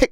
tick